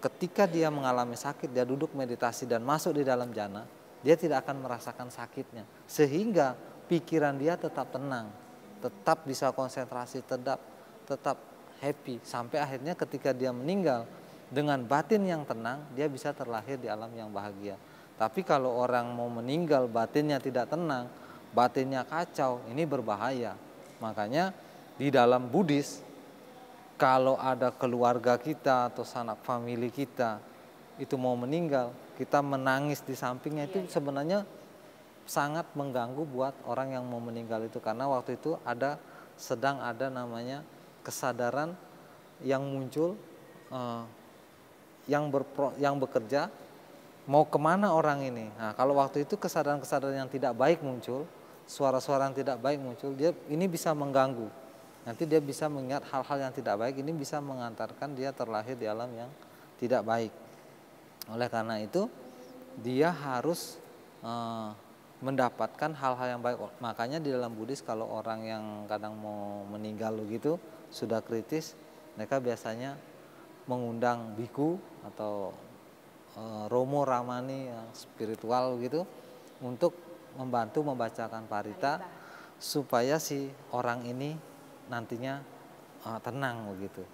B: ketika dia mengalami sakit, dia duduk meditasi dan masuk di dalam jana, dia tidak akan merasakan sakitnya. Sehingga pikiran dia tetap tenang, tetap bisa konsentrasi, tetap tetap happy sampai akhirnya ketika dia meninggal dengan batin yang tenang, dia bisa terlahir di alam yang bahagia. Tapi kalau orang mau meninggal batinnya tidak tenang, batinnya kacau, ini berbahaya. Makanya di dalam Buddhis kalau ada keluarga kita atau sanak famili kita itu mau meninggal, kita menangis di sampingnya itu iya, iya. sebenarnya sangat mengganggu buat orang yang mau meninggal itu karena waktu itu ada sedang ada namanya kesadaran yang muncul eh, yang berpro, yang bekerja mau kemana orang ini. Nah, kalau waktu itu kesadaran-kesadaran yang tidak baik muncul, suara-suara yang tidak baik muncul, dia ini bisa mengganggu nanti dia bisa mengingat hal-hal yang tidak baik ini bisa mengantarkan dia terlahir di alam yang tidak baik oleh karena itu dia harus e, mendapatkan hal-hal yang baik makanya di dalam Buddhis kalau orang yang kadang mau meninggal gitu sudah kritis mereka biasanya mengundang biku atau e, romo ramani yang spiritual gitu untuk membantu membacakan parita supaya si orang ini nantinya uh, tenang begitu.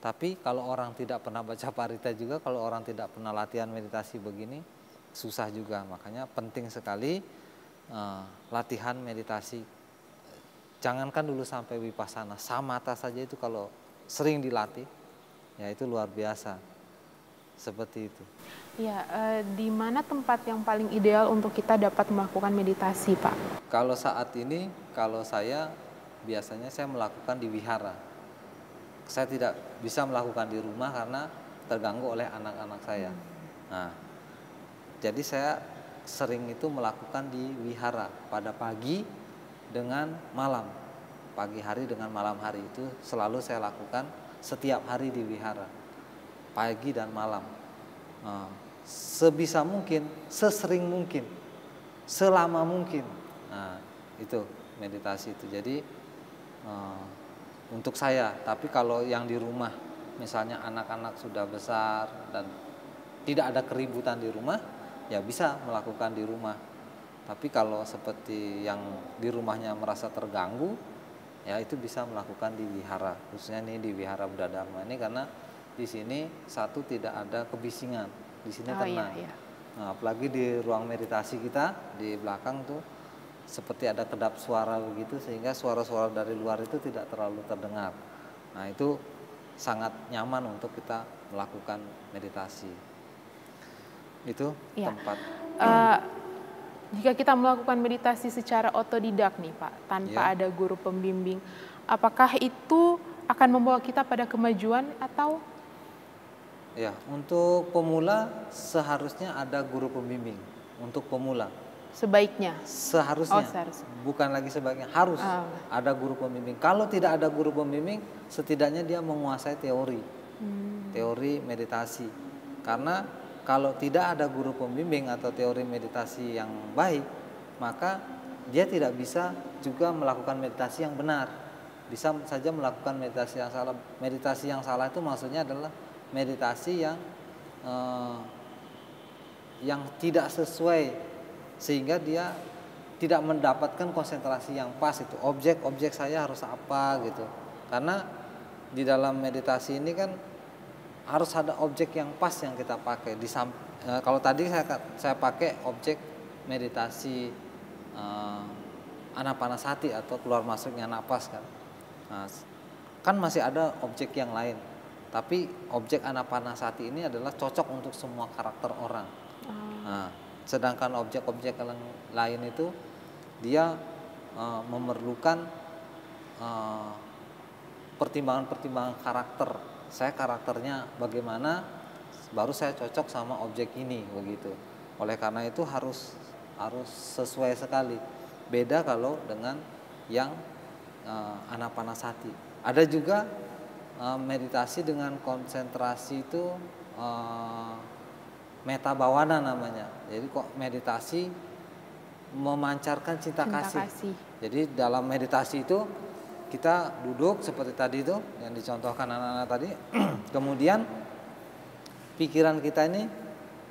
B: Tapi kalau orang tidak pernah baca parita juga, kalau orang tidak pernah latihan meditasi begini, susah juga. Makanya penting sekali uh, latihan meditasi. Jangankan dulu sampai wipasana, samata saja itu kalau sering dilatih, ya itu luar biasa. Seperti itu.
A: Ya, di mana tempat yang paling ideal untuk kita dapat melakukan meditasi, Pak?
B: Kalau saat ini, kalau saya biasanya saya melakukan di wihara. Saya tidak bisa melakukan di rumah karena terganggu oleh anak-anak saya. Hmm. Nah, jadi saya sering itu melakukan di wihara pada pagi dengan malam. Pagi hari dengan malam hari itu selalu saya lakukan setiap hari di wihara. Pagi dan malam. Nah, sebisa mungkin, sesering mungkin, selama mungkin. Nah, itu meditasi itu. Jadi Eh, untuk saya. Tapi kalau yang di rumah, misalnya anak-anak sudah besar dan tidak ada keributan di rumah, ya bisa melakukan di rumah. Tapi kalau seperti yang di rumahnya merasa terganggu, ya itu bisa melakukan di wihara. Khususnya ini di wihara Buddha Dharma ini karena di sini satu tidak ada kebisingan, di sini oh, iya, tenang. Iya, iya. Nah, apalagi di ruang meditasi kita di belakang tuh seperti ada kedap suara begitu sehingga suara-suara dari luar itu tidak terlalu terdengar. Nah, itu sangat nyaman untuk kita melakukan meditasi. Itu ya. tempat
A: uh, jika kita melakukan meditasi secara otodidak nih, Pak, tanpa ya. ada guru pembimbing, apakah itu akan membawa kita pada kemajuan atau
B: Ya, untuk pemula seharusnya ada guru pembimbing untuk pemula sebaiknya seharusnya, oh, seharusnya. bukan lagi sebaiknya harus oh. ada guru pembimbing kalau tidak ada guru pembimbing setidaknya dia menguasai teori hmm. teori meditasi karena kalau tidak ada guru pembimbing atau teori meditasi yang baik maka dia tidak bisa juga melakukan meditasi yang benar bisa saja melakukan meditasi yang salah meditasi yang salah itu maksudnya adalah meditasi yang eh, yang tidak sesuai sehingga dia tidak mendapatkan konsentrasi yang pas itu objek-objek saya harus apa gitu karena di dalam meditasi ini kan harus ada objek yang pas yang kita pakai di e, kalau tadi saya saya pakai objek meditasi e, anapanasati atau keluar masuknya napas kan nah, kan masih ada objek yang lain tapi objek anak anapanasati ini adalah cocok untuk semua karakter orang oh. nah, sedangkan objek-objek yang lain itu dia uh, memerlukan eh, pertimbangan-pertimbangan uh, karakter saya karakternya bagaimana baru saya cocok sama objek ini begitu oleh karena itu harus harus sesuai sekali beda kalau dengan yang uh, anapanasati ada juga uh, meditasi dengan konsentrasi itu uh, meta bawana namanya. Jadi kok meditasi memancarkan cinta, cinta kasih. kasih. Jadi dalam meditasi itu kita duduk seperti tadi itu yang dicontohkan anak-anak tadi. Kemudian pikiran kita ini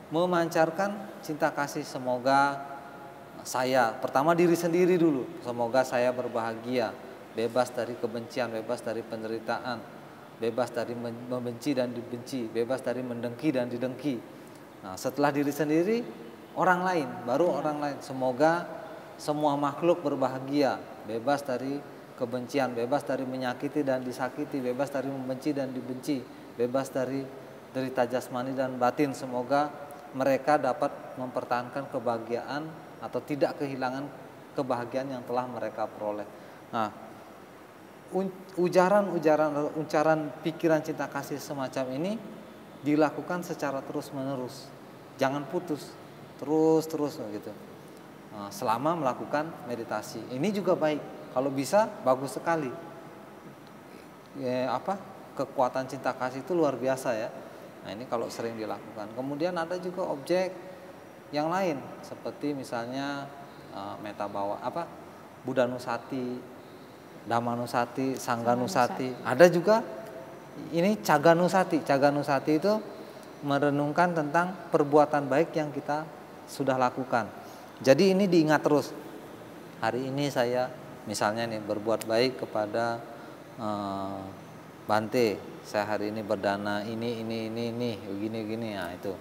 B: memancarkan cinta kasih semoga saya pertama diri sendiri dulu. Semoga saya berbahagia, bebas dari kebencian, bebas dari penderitaan, bebas dari membenci dan dibenci, bebas dari mendengki dan didengki Nah, setelah diri sendiri, orang lain, baru orang lain. Semoga semua makhluk berbahagia, bebas dari kebencian, bebas dari menyakiti dan disakiti, bebas dari membenci dan dibenci, bebas dari derita jasmani dan batin. Semoga mereka dapat mempertahankan kebahagiaan atau tidak kehilangan kebahagiaan yang telah mereka peroleh. Nah, ujaran-ujaran, ujaran pikiran cinta kasih semacam ini dilakukan secara terus-menerus. Jangan putus, terus-terus gitu. Nah, selama melakukan meditasi. Ini juga baik. Kalau bisa bagus sekali. Ya, apa? Kekuatan cinta kasih itu luar biasa ya. Nah, ini kalau sering dilakukan. Kemudian ada juga objek yang lain seperti misalnya uh, eh, meta bawa apa Buddha Nusati, Dhamma Nusati, Sangga Nusati. Ada juga ini caganusati. Caganusati itu merenungkan tentang perbuatan baik yang kita sudah lakukan. Jadi ini diingat terus. Hari ini saya misalnya nih berbuat baik kepada uh, Bante. Saya hari ini berdana ini ini ini ini begini begini ya nah, itu.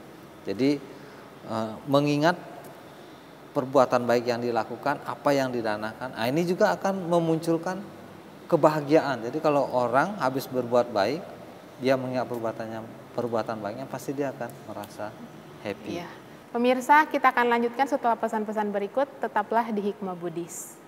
B: Jadi eh, mengingat perbuatan baik yang dilakukan, apa yang didanakan. Nah, ini juga akan memunculkan kebahagiaan. Jadi kalau orang habis berbuat baik, dia mengingat perbuatannya perbuatan baiknya pasti dia akan merasa happy. Iya.
A: Pemirsa, kita akan lanjutkan setelah pesan-pesan berikut. Tetaplah di Hikmah Budis.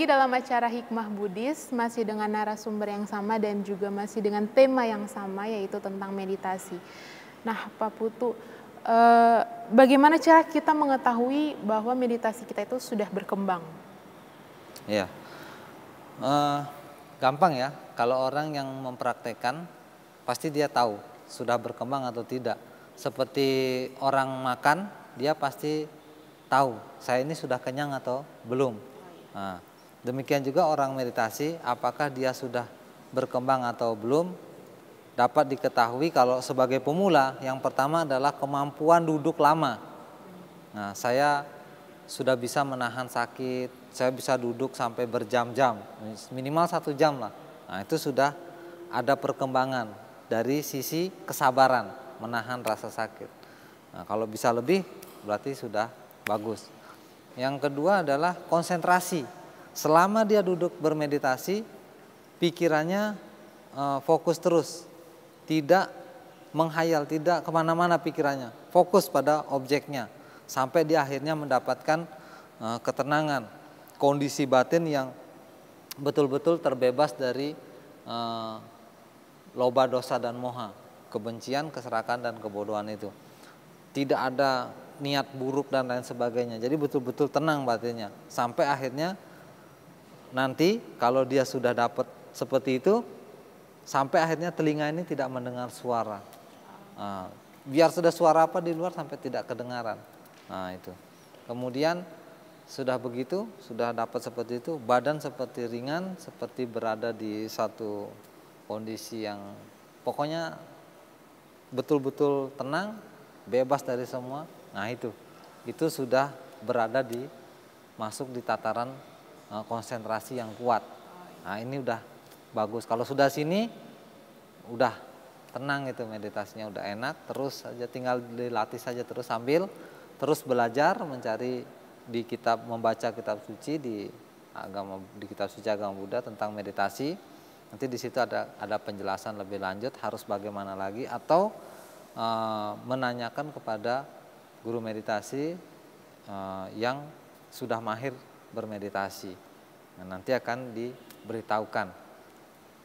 A: lagi dalam acara Hikmah Buddhis, masih dengan narasumber yang sama dan juga masih dengan tema yang sama yaitu tentang meditasi. Nah, Pak Putu, eh, bagaimana cara kita mengetahui bahwa meditasi kita itu sudah berkembang?
B: Ya, eh, gampang ya. Kalau orang yang mempraktekkan, pasti dia tahu sudah berkembang atau tidak. Seperti orang makan, dia pasti tahu saya ini sudah kenyang atau belum. Nah, Demikian juga orang meditasi, apakah dia sudah berkembang atau belum, dapat diketahui kalau sebagai pemula yang pertama adalah kemampuan duduk lama. Nah, saya sudah bisa menahan sakit, saya bisa duduk sampai berjam-jam, minimal satu jam lah. Nah, itu sudah ada perkembangan dari sisi kesabaran menahan rasa sakit. Nah, kalau bisa lebih berarti sudah bagus. Yang kedua adalah konsentrasi selama dia duduk bermeditasi, pikirannya e, fokus terus, tidak menghayal, tidak kemana-mana pikirannya, fokus pada objeknya, sampai dia akhirnya mendapatkan e, ketenangan, kondisi batin yang betul-betul terbebas dari e, loba dosa dan moha, kebencian, keserakan dan kebodohan itu. Tidak ada niat buruk dan lain sebagainya. Jadi betul-betul tenang batinnya sampai akhirnya Nanti kalau dia sudah dapat seperti itu, sampai akhirnya telinga ini tidak mendengar suara. Nah, biar sudah suara apa di luar sampai tidak kedengaran. Nah itu. Kemudian sudah begitu, sudah dapat seperti itu, badan seperti ringan, seperti berada di satu kondisi yang pokoknya betul-betul tenang, bebas dari semua. Nah itu, itu sudah berada di masuk di tataran Eh, konsentrasi yang kuat. Nah ini udah bagus. Kalau sudah sini, udah tenang itu meditasinya udah enak. Terus aja tinggal dilatih saja terus sambil terus belajar mencari di kitab membaca kitab suci di agama di kitab suci agama Buddha tentang meditasi. Nanti di situ ada ada penjelasan lebih lanjut harus bagaimana lagi atau e, menanyakan kepada guru meditasi e, yang sudah mahir bermeditasi. Nah, nanti akan diberitahukan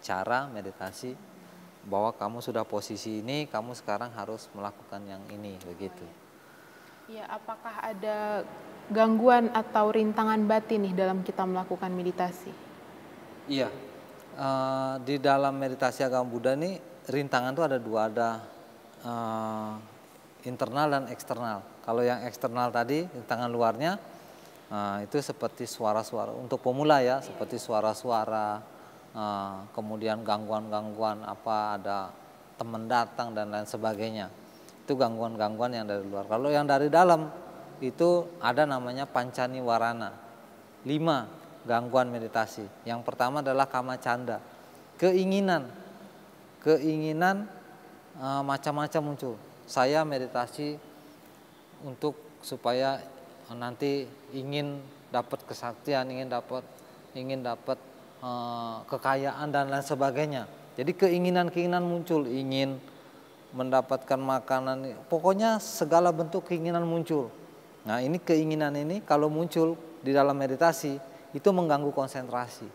B: cara meditasi bahwa kamu sudah posisi ini, kamu sekarang harus melakukan yang ini begitu.
A: Ya, apakah ada gangguan atau rintangan batin nih dalam kita melakukan meditasi?
B: Iya, uh, di dalam meditasi agama Buddha ini rintangan itu ada dua, ada uh, internal dan eksternal. Kalau yang eksternal tadi rintangan luarnya, uh, itu seperti suara-suara untuk pemula ya, seperti suara-suara uh, kemudian gangguan-gangguan apa ada teman datang dan lain sebagainya. Itu gangguan-gangguan yang dari luar. Kalau yang dari dalam itu ada namanya pancani warana. Lima gangguan meditasi. Yang pertama adalah kama canda. Keinginan. Keinginan ah, macam-macam muncul. Saya meditasi untuk supaya nanti ingin dapat kesaktian, ingin dapat ingin dapat uh, kekayaan dan lain sebagainya. Jadi keinginan-keinginan muncul, ingin mendapatkan makanan, pokoknya segala bentuk keinginan muncul. Nah, ini keinginan ini kalau muncul di dalam meditasi itu mengganggu konsentrasi.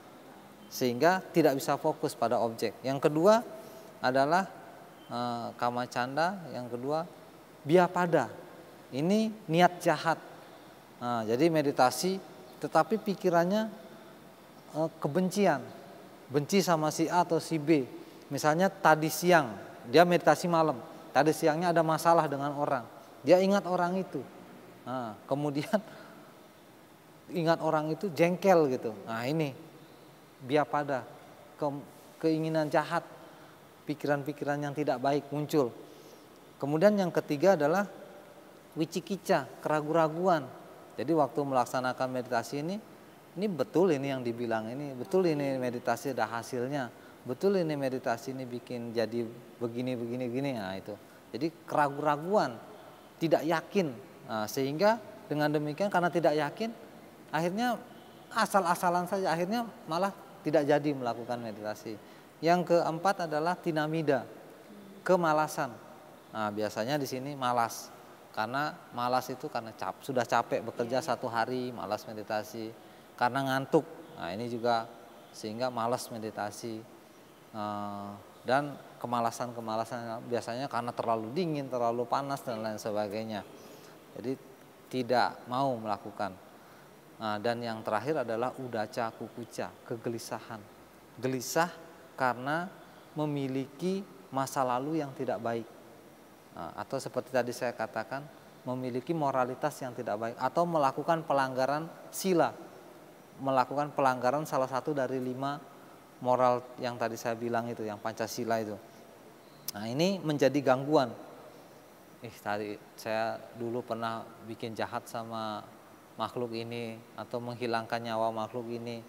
B: Sehingga tidak bisa fokus pada objek. Yang kedua adalah uh, kama canda, yang kedua biapada. Ini niat jahat Nah, jadi meditasi tetapi pikirannya eh, kebencian, benci sama si A atau si B. Misalnya tadi siang dia meditasi malam, tadi siangnya ada masalah dengan orang, dia ingat orang itu. Nah, kemudian ingat orang itu jengkel gitu. Nah ini biar pada ke, keinginan jahat, pikiran-pikiran yang tidak baik muncul. Kemudian yang ketiga adalah wicikica, keraguan-raguan jadi waktu melaksanakan meditasi ini, ini betul ini yang dibilang ini, betul ini meditasi ada hasilnya, betul ini meditasi ini bikin jadi begini begini gini nah itu. Jadi keraguan-raguan, tidak yakin, nah, sehingga dengan demikian karena tidak yakin, akhirnya asal-asalan saja, akhirnya malah tidak jadi melakukan meditasi. Yang keempat adalah tinamida, kemalasan. Nah, biasanya di sini malas. Karena malas itu karena cap, sudah capek bekerja iya. satu hari, malas meditasi. Karena ngantuk, nah ini juga sehingga malas meditasi. Eh, dan kemalasan-kemalasan biasanya karena terlalu dingin, terlalu panas dan lain sebagainya. Jadi tidak mau melakukan. Nah, dan yang terakhir adalah udaca kukuca, kegelisahan. Gelisah karena memiliki masa lalu yang tidak baik. Eh, atau seperti tadi saya katakan memiliki moralitas yang tidak baik atau melakukan pelanggaran sila melakukan pelanggaran salah satu dari lima moral yang tadi saya bilang itu yang pancasila itu nah ini menjadi gangguan ih tadi saya dulu pernah bikin jahat sama makhluk ini atau menghilangkan nyawa makhluk ini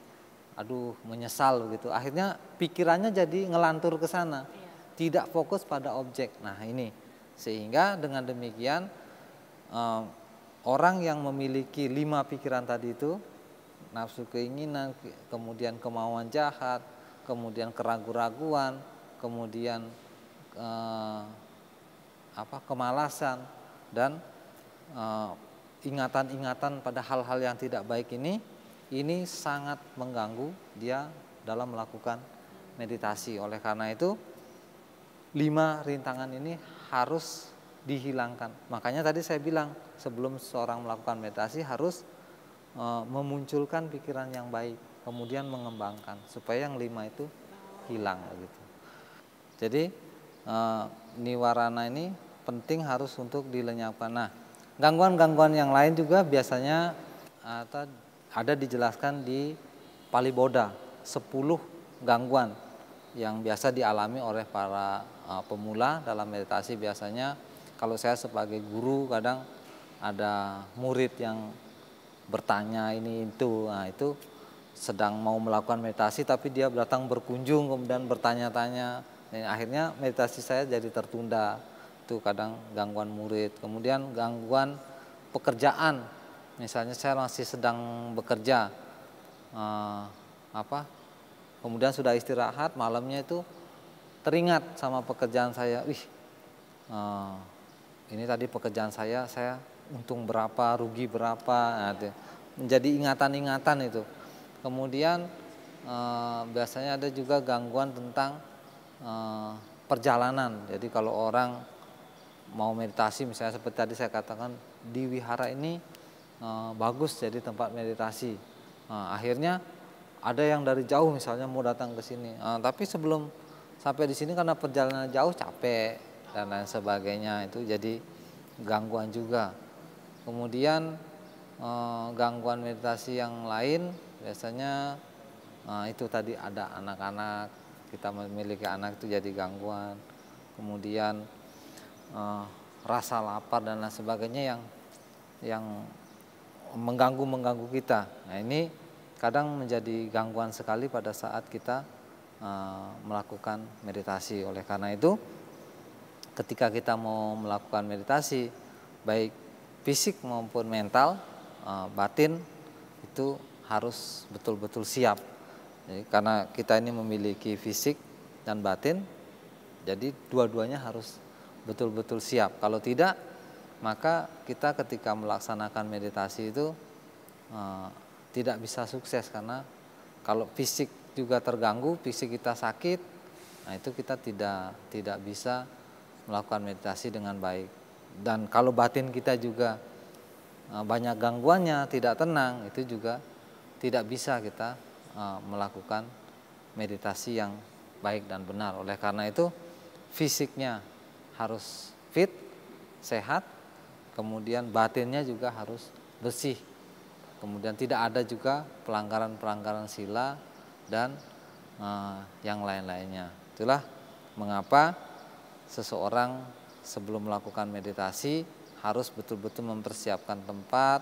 B: aduh menyesal gitu akhirnya pikirannya jadi ngelantur ke sana iya. tidak fokus pada objek nah ini sehingga dengan demikian eh, orang yang memiliki lima pikiran tadi itu nafsu keinginan, kemudian kemauan jahat, kemudian keraguan-raguan, kemudian eh, apa kemalasan dan eh, ingatan-ingatan eh, pada hal-hal yang tidak baik ini ini sangat mengganggu dia dalam melakukan meditasi. Oleh karena itu, lima rintangan ini harus dihilangkan. Makanya tadi saya bilang sebelum seorang melakukan meditasi harus e, memunculkan pikiran yang baik, kemudian mengembangkan supaya yang lima itu hilang gitu. Jadi e, niwarana ini penting harus untuk dilenyapkan. Nah, gangguan-gangguan yang lain juga biasanya atau e, ada dijelaskan di Pali Boda 10 gangguan yang biasa dialami oleh para Ah, pemula dalam meditasi biasanya kalau saya sebagai guru kadang ada murid yang bertanya ini itu nah itu sedang mau melakukan meditasi tapi dia datang berkunjung kemudian bertanya-tanya eh, akhirnya meditasi saya jadi tertunda itu kadang gangguan murid kemudian gangguan pekerjaan misalnya saya masih sedang bekerja uh, apa kemudian sudah istirahat malamnya itu teringat sama pekerjaan saya, wih, eh, ini tadi pekerjaan saya, saya untung berapa, rugi berapa, nah, menjadi ingatan-ingatan itu. Kemudian eh, biasanya ada juga gangguan tentang eh, perjalanan. Jadi kalau orang mau meditasi, misalnya seperti tadi saya katakan di wihara ini bagus jadi tempat meditasi. akhirnya ada yang dari jauh misalnya mau datang ke sini, tapi sebelum sampai di sini karena perjalanan jauh capek dan lain sebagainya itu jadi gangguan juga. Kemudian eh, gangguan meditasi yang lain biasanya eh, itu tadi ada anak-anak kita memiliki anak itu jadi gangguan. Kemudian eh, rasa lapar dan lain sebagainya yang yang mengganggu mengganggu kita. Nah ini kadang menjadi gangguan sekali pada saat kita Eh, melakukan meditasi. Oleh karena itu, ketika kita mau melakukan meditasi, baik fisik maupun mental, eh, batin itu harus betul-betul siap. Jadi, karena kita ini memiliki fisik dan batin, jadi dua-duanya harus betul-betul siap. Kalau tidak, maka kita ketika melaksanakan meditasi itu uh, tidak bisa sukses karena kalau fisik juga terganggu, fisik kita sakit, nah itu kita tidak tidak bisa melakukan meditasi dengan baik. Dan kalau batin kita juga e, banyak gangguannya, tidak tenang, itu juga tidak bisa kita e, melakukan meditasi yang baik dan benar. Oleh karena itu fisiknya harus fit, sehat, kemudian batinnya juga harus bersih. Kemudian tidak ada juga pelanggaran-pelanggaran sila dan uh, yang lain-lainnya. Itulah mengapa seseorang sebelum melakukan meditasi harus betul-betul mempersiapkan tempat,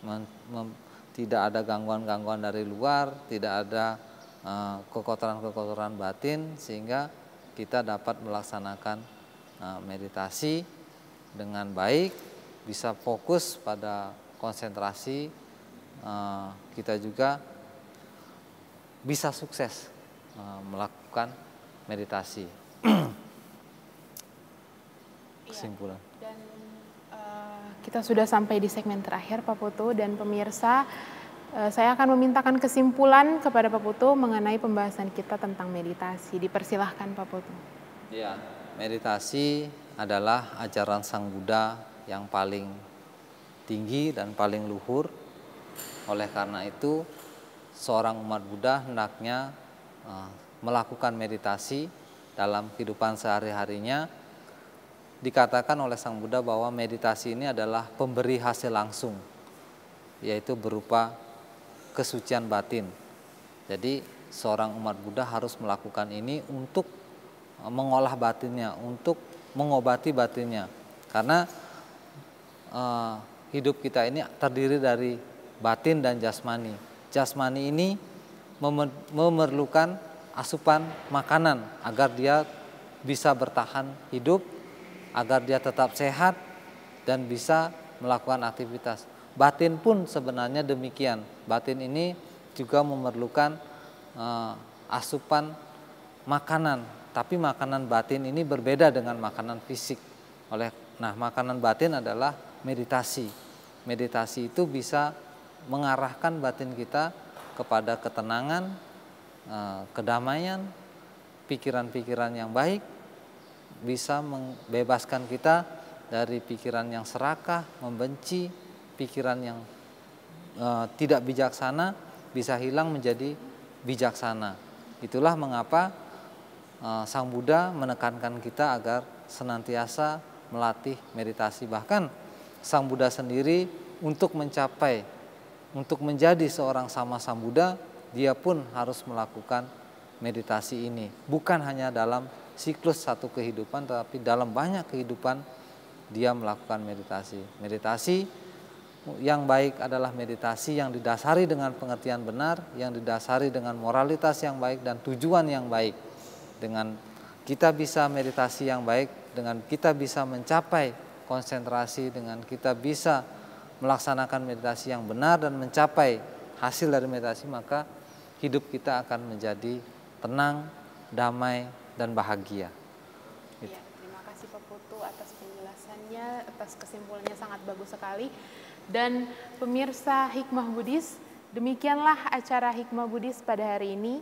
B: mem, mem, tidak ada gangguan-gangguan dari luar, tidak ada kekotoran eh, kekotoran-kekotoran batin sehingga kita dapat melaksanakan uh, meditasi dengan baik, bisa fokus pada konsentrasi uh, kita juga bisa sukses eh, melakukan meditasi. Iya, kesimpulan. Ya, dan
A: uh, kita sudah sampai di segmen terakhir Pak Putu dan pemirsa uh, saya akan memintakan kesimpulan kepada Pak Putu mengenai pembahasan kita tentang meditasi. Dipersilahkan Pak Putu.
B: Ya, meditasi adalah ajaran Sang Buddha yang paling tinggi dan paling luhur. Oleh karena itu, seorang umat Buddha hendaknya eh, melakukan meditasi dalam kehidupan sehari-harinya dikatakan oleh Sang Buddha bahwa meditasi ini adalah pemberi hasil langsung yaitu berupa kesucian batin. Jadi seorang umat Buddha harus melakukan ini untuk eh, mengolah batinnya, untuk mengobati batinnya. Karena eh, hidup kita ini terdiri dari batin dan jasmani jasmani ini memerlukan asupan makanan agar dia bisa bertahan hidup, agar dia tetap sehat dan bisa melakukan aktivitas. Batin pun sebenarnya demikian. Batin ini juga memerlukan uh, asupan makanan, tapi makanan batin ini berbeda dengan makanan fisik. Oleh nah, makanan batin adalah meditasi. Meditasi itu bisa mengarahkan batin kita kepada ketenangan, eh, kedamaian, pikiran-pikiran yang baik bisa membebaskan kita dari pikiran yang serakah, membenci, pikiran yang eh, tidak bijaksana bisa hilang menjadi bijaksana. Itulah mengapa eh, Sang Buddha menekankan kita agar senantiasa melatih meditasi bahkan Sang Buddha sendiri untuk mencapai untuk menjadi seorang sama-sama Buddha, dia pun harus melakukan meditasi ini. Bukan hanya dalam siklus satu kehidupan, tetapi dalam banyak kehidupan dia melakukan meditasi. Meditasi yang baik adalah meditasi yang didasari dengan pengertian benar, yang didasari dengan moralitas yang baik dan tujuan yang baik. Dengan kita bisa meditasi yang baik, dengan kita bisa mencapai konsentrasi, dengan kita bisa melaksanakan meditasi yang benar dan mencapai hasil dari meditasi maka hidup kita akan menjadi tenang, damai dan bahagia. Iya, gitu. Ya,
A: terima kasih Pak Putu atas penjelasannya, atas kesimpulannya sangat bagus sekali. Dan pemirsa Hikmah Budis, demikianlah acara Hikmah Budis pada hari ini.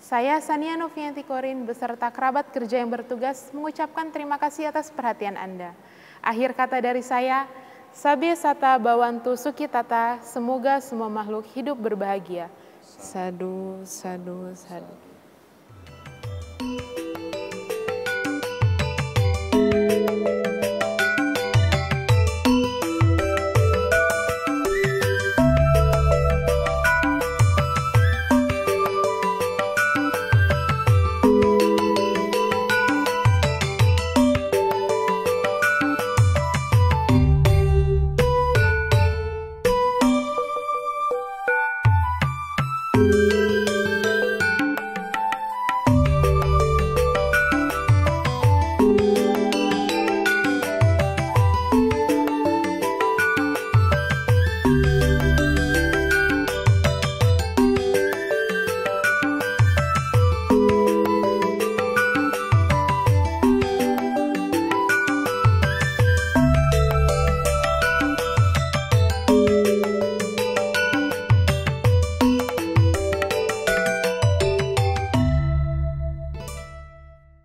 A: Saya Sania Novianti Korin beserta kerabat kerja yang bertugas mengucapkan terima kasih atas perhatian Anda. Akhir kata dari saya, Sabi sata bawantu sukitata, semoga semua makhluk hidup berbahagia. Sadu, sadu, sadu.